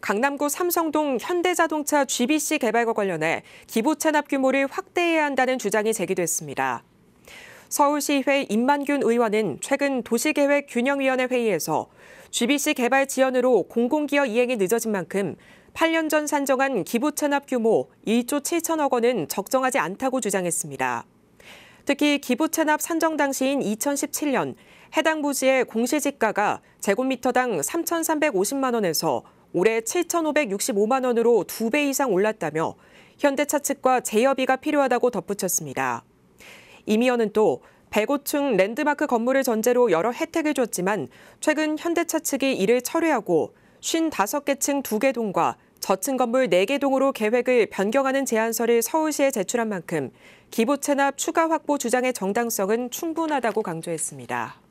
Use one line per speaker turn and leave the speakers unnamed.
강남구 삼성동 현대자동차 GBC 개발과 관련해 기부 체납 규모를 확대해야 한다는 주장이 제기됐습니다. 서울시의회 임만균 의원은 최근 도시계획균형위원회 회의에서 GBC 개발 지연으로 공공기여 이행이 늦어진 만큼 8년 전 산정한 기부 체납 규모 1조 7천억 원은 적정하지 않다고 주장했습니다. 특히 기부 체납 산정 당시인 2017년 해당 부지의 공시지가가 제곱미터당 3,350만 원에서 올해 7,565만 원으로 두 배 이상 올랐다며 현대차 측과 재협의가 필요하다고 덧붙였습니다. 이미연은 또 105층 랜드마크 건물을 전제로 여러 혜택을 줬지만 최근 현대차 측이 이를 철회하고 55개 층 2개 동과 저층 건물 4개 동으로 계획을 변경하는 제안서를 서울시에 제출한 만큼 기부 체납 추가 확보 주장의 정당성은 충분하다고
강조했습니다.